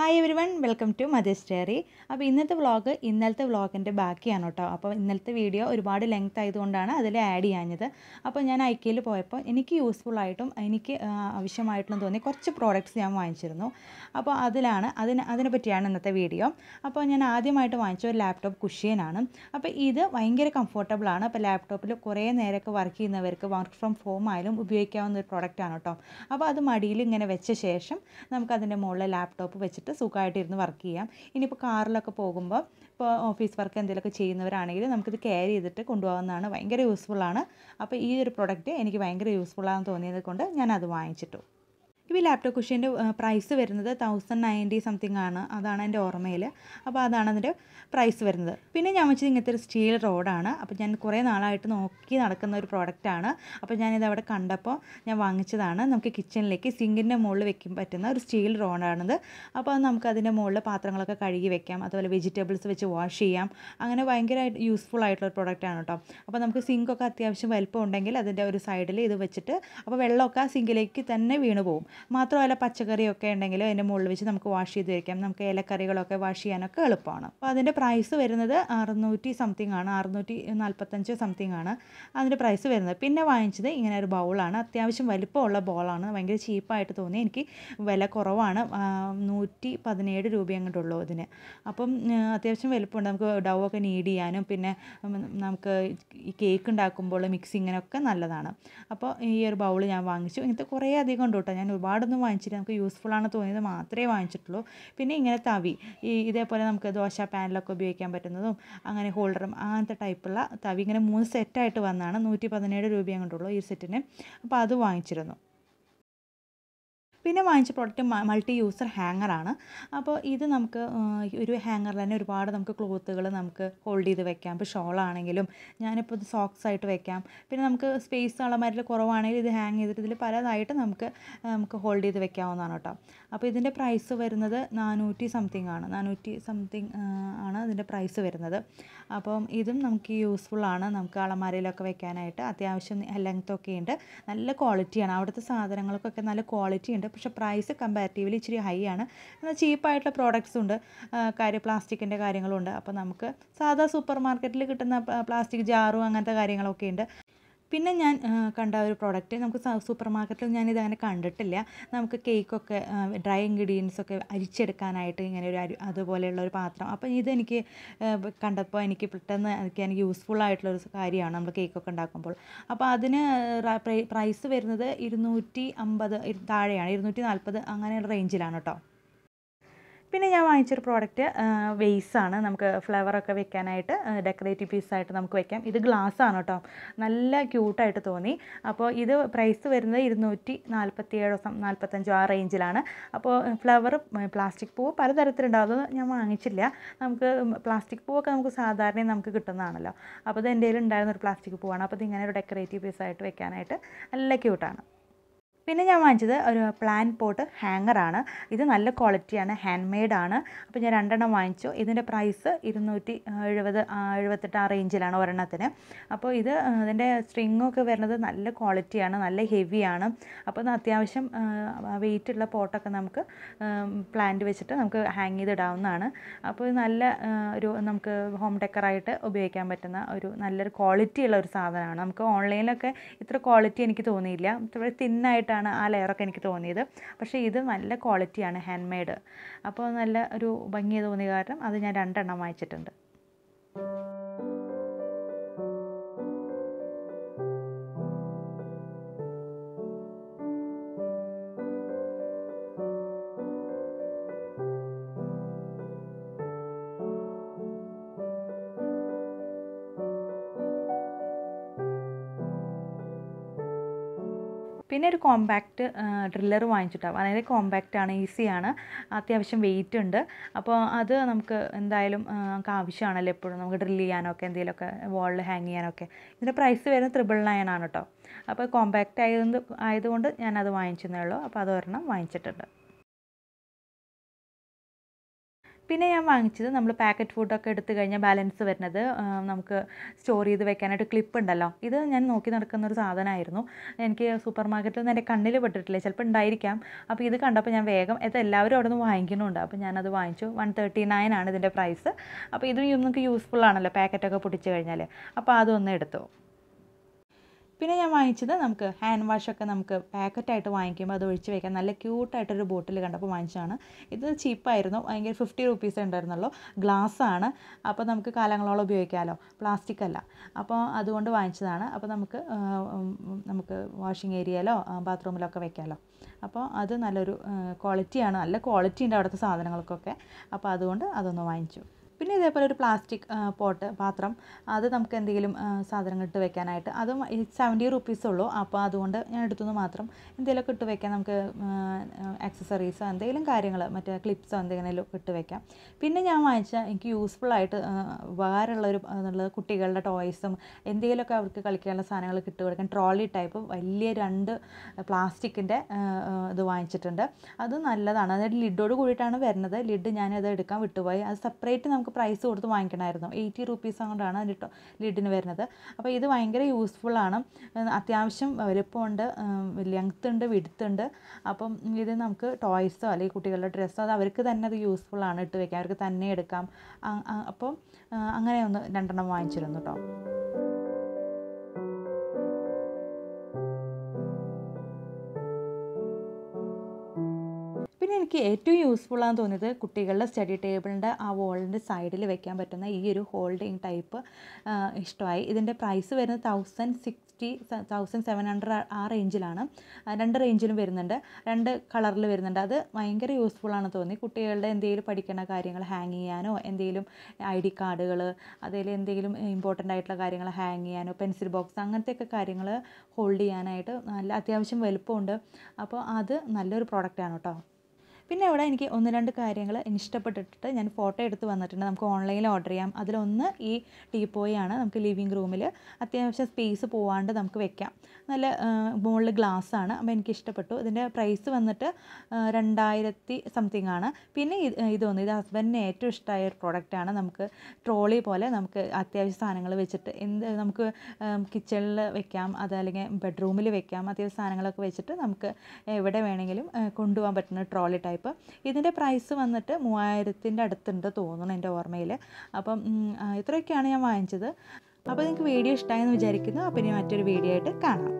hi everyone welcome to മതി സ്റ്റേറി അപ്പോൾ ഇന്നത്തെ വ്ളോഗ് ഇന്നലത്തെ വ്ളോഗിൻ്റെ ബാക്കിയാണ് കേട്ടോ അപ്പോൾ ഇന്നലത്തെ വീഡിയോ ഒരുപാട് ലെങ്ത് ആയതുകൊണ്ടാണ് അതിൽ ആഡ് ചെയ്യാഞ്ഞത് അപ്പോൾ ഞാൻ ഐക്കയിൽ പോയപ്പോൾ എനിക്ക് യൂസ്ഫുൾ ആയിട്ടും എനിക്ക് ആവശ്യമായിട്ടും തോന്നി കുറച്ച് പ്രോഡക്റ്റ്സ് ഞാൻ വാങ്ങിച്ചിരുന്നു അപ്പോൾ അതിലാണ് അതിന് അതിനെ പറ്റിയാണ് ഇന്നത്തെ വീഡിയോ അപ്പോൾ ഞാൻ ആദ്യമായിട്ട് വാങ്ങിച്ച ഒരു ലാപ്ടോപ്പ് കുഷ്യനാണ് അപ്പോൾ ഇത് ഭയങ്കര ആണ് അപ്പോൾ ലാപ്ടോപ്പിൽ കുറേ നേരമൊക്കെ വർക്ക് ചെയ്യുന്നവർക്ക് വർക്ക് ഫ്രം ഹോം ആയാലും ഉപയോഗിക്കാവുന്ന ഒരു പ്രോഡക്റ്റാണ് കേട്ടോ അപ്പോൾ അത് മടിയിൽ ഇങ്ങനെ വെച്ച ശേഷം നമുക്കതിൻ്റെ മുകളിൽ ലാപ്ടോപ്പ് വെച്ചിട്ട് എടുത്തിട്ട് സുഖമായിട്ടിരുന്ന് വർക്ക് ചെയ്യാം ഇനിയിപ്പോൾ കാറിലൊക്കെ പോകുമ്പോൾ ഇപ്പോൾ ഓഫീസ് വർക്ക് എന്തെങ്കിലുമൊക്കെ ചെയ്യുന്നവരാണെങ്കിൽ നമുക്കിത് ക്യാരി ചെയ്തിട്ട് കൊണ്ടുപോകുന്നതാണ് ഭയങ്കര യൂസ്ഫുള്ളാണ് അപ്പോൾ ഈ ഒരു പ്രൊഡക്റ്റ് എനിക്ക് ഭയങ്കര യൂസ്ഫുള്ളാണെന്ന് തോന്നിയത് കൊണ്ട് ഞാൻ അത് വാങ്ങിച്ചിട്ടു ഇപ്പോൾ ഈ ലാപ്ടോപ്പ് കുഷീൻ്റെ പ്രൈസ് വരുന്നത് തൗസൻഡ് നയൻറ്റി സംതിങ് ആണ് അതാണ് എൻ്റെ ഓർമ്മയിൽ അപ്പോൾ അതാണ് അതിൻ്റെ പ്രൈസ് വരുന്നത് പിന്നെ ഞാൻ വെച്ചത് ഇങ്ങനത്തെ ഒരു സ്റ്റീൽ റോഡാണ് അപ്പോൾ ഞാൻ കുറേ നാളായിട്ട് നോക്കി നടക്കുന്ന ഒരു പ്രോഡക്റ്റാണ് അപ്പോൾ ഞാനിത് അവിടെ കണ്ടപ്പോൾ ഞാൻ വാങ്ങിച്ചതാണ് നമുക്ക് കിച്ചണിലേക്ക് സിങ്കിൻ്റെ മുകളിൽ വെക്കാൻ പറ്റുന്ന ഒരു സ്റ്റീൽ റോഡാണിത് അപ്പോൾ അത് നമുക്ക് അതിൻ്റെ മുകളിൽ പാത്രങ്ങളൊക്കെ കഴുകി വെക്കാം അതുപോലെ വെജിറ്റബിൾസ് വെച്ച് വാഷ് ചെയ്യാം അങ്ങനെ ഭയങ്കരമായിട്ട് യൂസ്ഫുൾ ആയിട്ടുള്ള പ്രോഡക്റ്റാണ് കേട്ടോ അപ്പോൾ നമുക്ക് സിങ്കൊക്കെ അത്യാവശ്യം വലിപ്പം ഉണ്ടെങ്കിൽ അതിൻ്റെ ഒരു സൈഡിൽ ഇത് വെച്ചിട്ട് അപ്പോൾ വെള്ളമൊക്കെ ആ സിങ്കിലേക്ക് തന്നെ വീണ് പോകും മാത്രമല്ല പച്ചക്കറിയൊക്കെ ഉണ്ടെങ്കിലും അതിൻ്റെ മുകളിൽ വെച്ച് നമുക്ക് വാഷ് ചെയ്ത് വയ്ക്കാം നമുക്ക് ഇലക്കറികളൊക്കെ വാഷ് ചെയ്യാനൊക്കെ എളുപ്പമാണ് അപ്പോൾ അതിൻ്റെ പ്രൈസ് വരുന്നത് അറുന്നൂറ്റി സംതിങ് ആണ് അറുന്നൂറ്റി നാൽപ്പത്തഞ്ച് സംതിങ് ആണ് അതിൻ്റെ പ്രൈസ് വരുന്നത് പിന്നെ വാങ്ങിച്ചത് ഇങ്ങനെ ഒരു ബൗളാണ് അത്യാവശ്യം വലിപ്പമുള്ള ബോളാണ് ഭയങ്കര ചീപ്പായിട്ട് തോന്നി എനിക്ക് വില കുറവാണ് നൂറ്റി പതിനേഴ് രൂപ അങ്ങോട്ടുള്ളൂ അതിന് അപ്പം അത്യാവശ്യം വലിപ്പമുണ്ട് നമുക്ക് ഡൗ ഒക്കെ നീഡ് ചെയ്യാനും പിന്നെ നമുക്ക് ഈ കേക്ക് ഉണ്ടാക്കുമ്പോൾ മിക്സിങ്ങിനൊക്കെ നല്ലതാണ് അപ്പോൾ ഈ ഒരു ബൗൾ ഞാൻ വാങ്ങിച്ചു ഇങ്ങനത്തെ കുറേ അധികം ഉണ്ട് കേട്ടോ ഞാൻ ഒരുപാട് ഒരുപാടൊന്നും വാങ്ങിച്ചിട്ട് നമുക്ക് യൂസ്ഫുൾ ആണ് തോന്നിയത് മാത്രമേ വാങ്ങിച്ചിട്ടുള്ളൂ പിന്നെ ഇങ്ങനെ തവി ഈ ഇതേപോലെ നമുക്ക് ദോശ പാനിലൊക്കെ ഉപയോഗിക്കാൻ പറ്റുന്നതും അങ്ങനെ ഹോൾഡറും അങ്ങനത്തെ ടൈപ്പുള്ള തവി ഇങ്ങനെ മൂന്ന് സെറ്റായിട്ട് വന്നതാണ് നൂറ്റി പതിനേഴ് രൂപയും കൊണ്ടുള്ളൂ ഈ സെറ്റിന് അപ്പോൾ അത് വാങ്ങിച്ചിരുന്നു പിന്നെ വാങ്ങിച്ച പ്രോഡക്റ്റ് മൾട്ടി യൂസർ ഹാങ്ങറാണ് അപ്പോൾ ഇത് നമുക്ക് ഒരു ഹാങ്ങറിൽ തന്നെ ഒരുപാട് നമുക്ക് ക്ലോത്തുകൾ നമുക്ക് ഹോൾഡ് ചെയ്ത് വെക്കാം ഇപ്പോൾ ആണെങ്കിലും ഞാനിപ്പോൾ ഇത് സോക്സ് ആയിട്ട് വെക്കാം പിന്നെ നമുക്ക് സ്പേസ് അളമാരിൽ കുറവാണെങ്കിൽ ഇത് ഹാങ് ചെയ്തിട്ട് ഇതിൽ പലതായിട്ട് നമുക്ക് നമുക്ക് ഹോൾഡ് ചെയ്ത് വെക്കാവുന്നതാണ് കേട്ടോ അപ്പോൾ ഇതിൻ്റെ പ്രൈസ് വരുന്നത് നാനൂറ്റി സംതിങ് ആണ് നാനൂറ്റി സംതിങ് ആണ് ഇതിൻ്റെ പ്രൈസ് വരുന്നത് അപ്പം ഇതും നമുക്ക് യൂസ്ഫുള്ളാണ് നമുക്ക് അളമാരയിലൊക്കെ വെക്കാനായിട്ട് അത്യാവശ്യം ലെങ്ത്തൊക്കെ ഉണ്ട് നല്ല ക്വാളിറ്റിയാണ് അവിടുത്തെ സാധനങ്ങൾക്കൊക്കെ നല്ല ക്വാളിറ്റി ഉണ്ട് പക്ഷേ പ്രൈസ് കമ്പാരിറ്റീവ്ലി ഇച്ചിരി ഹൈ ആണ് എന്നാൽ ചീപ്പായിട്ടുള്ള പ്രോഡക്റ്റ്സ് ഉണ്ട് കാര്യം പ്ലാസ്റ്റിക്കിൻ്റെ കാര്യങ്ങളുണ്ട് അപ്പോൾ നമുക്ക് സാധാ സൂപ്പർ മാർക്കറ്റിൽ കിട്ടുന്ന പ്ലാസ്റ്റിക് ജാറും അങ്ങനത്തെ കാര്യങ്ങളൊക്കെ ഉണ്ട് പിന്നെ ഞാൻ കണ്ട ഒരു പ്രോഡക്റ്റ് നമുക്ക് സൂപ്പർ മാർക്കറ്റിൽ ഞാനിത് അങ്ങനെ കണ്ടിട്ടില്ല നമുക്ക് കേക്കൊക്കെ ഡ്രൈ ഇൻഗ്രീഡിയൻസ് ഒക്കെ അരിച്ചെടുക്കാനായിട്ട് ഇങ്ങനെ ഒരു അരി അതുപോലെയുള്ള ഒരു പാത്രം അപ്പോൾ ഇതെനിക്ക് കണ്ടപ്പോൾ എനിക്ക് പെട്ടെന്ന് എനിക്ക് എനിക്ക് യൂസ്ഫുൾ ആയിട്ടുള്ള ഒരു കാര്യമാണ് നമ്മൾ കേക്കൊക്കെ ഉണ്ടാക്കുമ്പോൾ അപ്പോൾ അതിന് പ്രൈസ് വരുന്നത് ഇരുന്നൂറ്റി അമ്പത് താഴെയാണ് ഇരുന്നൂറ്റി നാൽപ്പത് അങ്ങനെയുള്ള റേഞ്ചിലാണ് കേട്ടോ പിന്നെ ഞാൻ വാങ്ങിച്ചൊരു പ്രോഡക്റ്റ് വെയ്സാണ് നമുക്ക് ഫ്ലവറൊക്കെ വെക്കാനായിട്ട് ഡെക്കറേറ്റീവ് പീസായിട്ട് നമുക്ക് വെക്കാം ഇത് ഗ്ലാസ് ആണ് കേട്ടോ നല്ല ക്യൂട്ടായിട്ട് തോന്നി അപ്പോൾ ഇത് പ്രൈസ് വരുന്നത് ഇരുന്നൂറ്റി ഏഴോ നാൽപ്പത്തഞ്ചോ ആ റേഞ്ചിലാണ് അപ്പോൾ ഫ്ലവർ പ്ലാസ്റ്റിക് പൂവ് പലതരത്തിലുണ്ടാവും അത് ഞാൻ വാങ്ങിച്ചില്ല നമുക്ക് പ്ലാസ്റ്റിക് പൂവൊക്കെ നമുക്ക് സാധാരണ നമുക്ക് കിട്ടുന്നതാണല്ലോ അപ്പോൾ ഇത് എൻ്റെ കയ്യിൽ ഉണ്ടായിരുന്ന ഒരു പ്ലാസ്റ്റിക് പൂവാണ് അപ്പോൾ ഇത് ഇങ്ങനെ ഒരു ഡെക്കറേറ്റീവ് പീസായിട്ട് വെക്കാനായിട്ട് നല്ല ക്യൂട്ടാണ് പിന്നെ ഞാൻ വാങ്ങിച്ചത് ഒരു പ്ലാൻ പോട്ട് ഹാങ്ങറാണ് ഇത് നല്ല ക്വാളിറ്റിയാണ് ഹാൻഡ് മെയ്ഡാണ് അപ്പോൾ ഞാൻ രണ്ടെണ്ണം വാങ്ങിച്ചു ഇതിൻ്റെ പ്രൈസ് ഇരുന്നൂറ്റി എഴുപത് എഴുപത്തെട്ട് ആ റേഞ്ചിലാണ് ഒരെണ്ണത്തിന് അപ്പോൾ ഇത് ഇതിൻ്റെ സ്ട്രിങ്ങൊക്കെ വരുന്നത് നല്ല ക്വാളിറ്റിയാണ് നല്ല ഹെവിയാണ് അപ്പോൾ അത്യാവശ്യം ഉള്ള പോട്ടൊക്കെ നമുക്ക് പ്ലാന്റ് വെച്ചിട്ട് നമുക്ക് ഹാങ് ചെയ്തിടാവുന്നതാണ് അപ്പോൾ നല്ല ഒരു നമുക്ക് ഹോം ഡെക്കറായിട്ട് ഉപയോഗിക്കാൻ പറ്റുന്ന ഒരു നല്ലൊരു ക്വാളിറ്റി ഉള്ള ഒരു സാധനമാണ് നമുക്ക് ഓൺലൈനിലൊക്കെ ഇത്ര ക്വാളിറ്റി എനിക്ക് തോന്നിയില്ല ഇത്ര തിന്നായിട്ട് ആയിട്ടാണ് ആ ലെയറൊക്കെ എനിക്ക് തോന്നിയത് പക്ഷേ ഇത് നല്ല ക്വാളിറ്റിയാണ് ഹാൻഡ് മെയ്ഡ് അപ്പോൾ നല്ല ഒരു ഭംഗി തോന്നിയ കാരണം അത് ഞാൻ രണ്ടെണ്ണം വാങ്ങിച്ചിട്ടുണ്ട് പിന്നെ ഒരു കോമ്പാക്റ്റ് ഡ്രില്ലർ വാങ്ങിച്ചിട്ടാവും അതായത് ആണ് ഈസിയാണ് അത്യാവശ്യം വെയിറ്റ് ഉണ്ട് അപ്പോൾ അത് നമുക്ക് എന്തായാലും നമുക്ക് ആവശ്യമാണല്ലോ എപ്പോഴും നമുക്ക് ഡ്രില്ല് ചെയ്യാനൊക്കെ എന്തെങ്കിലുമൊക്കെ വാളിൽ ഹാങ് ചെയ്യാനൊക്കെ ഇതിൻ്റെ പ്രൈസ് വരുന്നത് ത്രിബിൾ നയൻ ആണ് കേട്ടോ അപ്പോൾ കോമ്പാക്റ്റ് ആയതുകൊണ്ട് ആയതുകൊണ്ട് ഞാനത് വാങ്ങിച്ചെന്നേ ഉള്ളൂ അപ്പോൾ അതൊരെണ്ണം വാങ്ങിച്ചിട്ടുണ്ട് പിന്നെ ഞാൻ വാങ്ങിച്ചത് നമ്മൾ പാക്കറ്റ് ഫുഡൊക്കെ എടുത്തു കഴിഞ്ഞാൽ ബാലൻസ് വരുന്നത് നമുക്ക് സ്റ്റോർ ചെയ്ത് വെക്കാനായിട്ട് ക്ലിപ്പ് ഉണ്ടല്ലോ ഇത് ഞാൻ നോക്കി നടക്കുന്ന ഒരു സാധനമായിരുന്നു എനിക്ക് സൂപ്പർ മാർക്കറ്റിൽ നിന്ന് എൻ്റെ കണ്ണിൽ പെട്ടിട്ടില്ല ചിലപ്പോൾ ഉണ്ടായിരിക്കാം അപ്പോൾ ഇത് കണ്ടപ്പോൾ ഞാൻ വേഗം ഇത് എല്ലാവരും അവിടെ നിന്ന് വാങ്ങിക്കുന്നുണ്ട് അപ്പോൾ ഞാനത് വാങ്ങിച്ചു വൺ തേർട്ടി നയൻ ആണ് ഇതിൻ്റെ പ്രൈസ് അപ്പോൾ ഇത് നമുക്ക് യൂസ്ഫുൾ ആണല്ലോ പാക്കറ്റൊക്കെ പൊട്ടിച്ച് കഴിഞ്ഞാൽ അപ്പോൾ അതൊന്ന് എടുത്തു പിന്നെ ഞാൻ വാങ്ങിച്ചത് നമുക്ക് ഹാൻഡ് വാഷൊക്കെ നമുക്ക് പാക്കറ്റായിട്ട് വാങ്ങിക്കുമ്പോൾ അത് ഒഴിച്ച് വെക്കാൻ നല്ല ക്യൂട്ടായിട്ടൊരു ബോട്ടിൽ കണ്ടപ്പോൾ വാങ്ങിച്ചതാണ് ഇത് ചീപ്പായിരുന്നു ഭയങ്കര ഫിഫ്റ്റി റുപ്പീസ് ഉണ്ടായിരുന്നുള്ളൂ ഗ്ലാസ്സാണ് അപ്പോൾ നമുക്ക് കാലങ്ങളോളം ഉപയോഗിക്കാമല്ലോ പ്ലാസ്റ്റിക് അല്ല അപ്പോൾ അതുകൊണ്ട് വാങ്ങിച്ചതാണ് അപ്പോൾ നമുക്ക് നമുക്ക് വാഷിംഗ് ഏരിയയിലോ ബാത്റൂമിലൊക്കെ വയ്ക്കാമല്ലോ അപ്പോൾ അത് നല്ലൊരു ക്വാളിറ്റിയാണ് നല്ല ക്വാളിറ്റി ഉണ്ട് അവിടുത്തെ സാധനങ്ങൾക്കൊക്കെ അപ്പോൾ അതുകൊണ്ട് അതൊന്ന് വാങ്ങിച്ചു പിന്നെ ഇതേപോലെ ഒരു പ്ലാസ്റ്റിക് പോട്ട് പാത്രം അത് നമുക്ക് എന്തെങ്കിലും സാധനങ്ങൾ ഇട്ട് വെക്കാനായിട്ട് അതും സെവൻറ്റി റുപ്പീസ് ഉള്ളൂ അപ്പോൾ അതുകൊണ്ട് ഞാൻ എടുത്തുനിന്ന് മാത്രം എന്തെങ്കിലുമൊക്കെ ഇട്ട് വെക്കാൻ നമുക്ക് ആക്സസറീസോ എന്തെങ്കിലും കാര്യങ്ങൾ മറ്റേ ക്ലിപ്സോ എന്തെങ്കിലും ഇട്ട് വെക്കാം പിന്നെ ഞാൻ വാങ്ങിച്ച എനിക്ക് യൂസ്ഫുൾ ആയിട്ട് ഉപകാരമുള്ള ഒരു എന്നുള്ളത് കുട്ടികളുടെ ടോയ്സും എന്തെങ്കിലുമൊക്കെ അവർക്ക് കളിക്കാനുള്ള സാധനങ്ങൾ കിട്ടു കൊടുക്കാൻ ട്രോളി ടൈപ്പ് വലിയ രണ്ട് പ്ലാസ്റ്റിക്കിൻ്റെ ഇത് വാങ്ങിച്ചിട്ടുണ്ട് അത് നല്ലതാണ് അതായത് ലിഡോട് കൂടിയിട്ടാണ് വരുന്നത് ലിഡ് ഞാനത് എടുക്കാൻ വിട്ടുപോയി അത് സെപ്പറേറ്റ് നമുക്ക് നമുക്ക് പ്രൈസ് കൊടുത്ത് വാങ്ങിക്കണമായിരുന്നു എയ്റ്റി റുപ്പീസ് കൊണ്ടാണ് അതിൻ്റെ ലിഡിന് വരുന്നത് അപ്പോൾ ഇത് ഭയങ്കര യൂസ്ഫുള്ളാണ് അത്യാവശ്യം വലുപ്പമുണ്ട് ലെങ്ത്ത് ഉണ്ട് വിടുത്ത് ഉണ്ട് അപ്പം ഇത് നമുക്ക് ടോയ്സോ അല്ലെങ്കിൽ കുട്ടികളുടെ ഡ്രസ്സോ അത് അവർക്ക് തന്നെ അത് യൂസ്ഫുള്ളാണ് ഇട്ട് വയ്ക്കാം അവർക്ക് തന്നെ എടുക്കാം അപ്പം അങ്ങനെ ഒന്ന് രണ്ടെണ്ണം വാങ്ങിച്ചിരുന്നു കേട്ടോ എനിക്ക് ഏറ്റവും യൂസ്ഫുൾ ആണെന്ന് തോന്നിയത് കുട്ടികളുടെ സ്റ്റഡി ടേബിളിൻ്റെ ആ വോളിൻ്റെ സൈഡിൽ വെക്കാൻ പറ്റുന്ന ഈ ഒരു ഹോൾഡിങ് ടൈപ്പ് ഇഷ്ടമായി ഇതിൻ്റെ പ്രൈസ് വരുന്നത് thousand sixty thousand seven hundred ആ റേഞ്ചിലാണ് രണ്ട് റേഞ്ചിലും വരുന്നുണ്ട് രണ്ട് കളറിൽ വരുന്നുണ്ട് അത് ഭയങ്കര യൂസ്ഫുൾ ആണെന്ന് തോന്നി കുട്ടികളുടെ എന്തെങ്കിലും പഠിക്കേണ്ട കാര്യങ്ങൾ ഹാങ് ചെയ്യാനോ എന്തെങ്കിലും ഐ ഡി കാർഡുകൾ അതിൽ എന്തെങ്കിലും ഇമ്പോർട്ടൻ്റ് ആയിട്ടുള്ള കാര്യങ്ങൾ ഹാങ് ചെയ്യാനോ പെൻസിൽ ബോക്സ് അങ്ങനത്തെയൊക്കെ കാര്യങ്ങൾ ഹോൾഡ് ചെയ്യാനായിട്ട് നല്ല അത്യാവശ്യം വലുപ്പമുണ്ട് അപ്പോൾ അത് നല്ലൊരു പ്രോഡക്റ്റാണ് കേട്ടോ പിന്നെ അവിടെ എനിക്ക് ഒന്ന് രണ്ട് കാര്യങ്ങൾ ഇഷ്ടപ്പെട്ടിട്ട് ഞാൻ ഫോട്ടോ എടുത്ത് വന്നിട്ടുണ്ട് നമുക്ക് ഓൺലൈനിൽ ഓർഡർ ചെയ്യാം അതിലൊന്ന് ഈ ടീപ്പോയാണ് നമുക്ക് ലിവിങ് റൂമിൽ അത്യാവശ്യം സ്പേസ് പോവാണ്ട് നമുക്ക് വെക്കാം നല്ല മുകളിൽ ഗ്ലാസ് ആണ് അപ്പോൾ എനിക്ക് ഇഷ്ടപ്പെട്ടു ഇതിൻ്റെ പ്രൈസ് വന്നിട്ട് രണ്ടായിരത്തി സംതിങ് ആണ് പിന്നെ ഇതൊന്ന് ഇത് ഹസ്ബൻഡിന് ഏറ്റവും ഇഷ്ടമായ ഒരു പ്രോഡക്റ്റാണ് നമുക്ക് ട്രോളി പോലെ നമുക്ക് അത്യാവശ്യ സാധനങ്ങൾ വെച്ചിട്ട് എന്ത് നമുക്ക് കിച്ചണിൽ വെക്കാം അത് അല്ലെങ്കിൽ ബെഡ്റൂമിൽ വെക്കാം അത്യാവശ്യ സാധനങ്ങളൊക്കെ വെച്ചിട്ട് നമുക്ക് എവിടെ വേണമെങ്കിലും കൊണ്ടുപോകാൻ പറ്റുന്ന ട്രോളി ടൈപ്പ് ഇപ്പം ഇതിൻ്റെ പ്രൈസ് വന്നിട്ട് മൂവായിരത്തിൻ്റെ അടുത്തുണ്ട് തോന്നുന്നു എൻ്റെ ഓർമ്മയിൽ അപ്പം ഇത്രയൊക്കെയാണ് ഞാൻ വാങ്ങിച്ചത് അപ്പോൾ നിങ്ങൾക്ക് വീഡിയോ ഇഷ്ടമായെന്ന് വിചാരിക്കുന്നു അപ്പം ഇനി മറ്റൊരു വീഡിയോ ആയിട്ട് കാണാം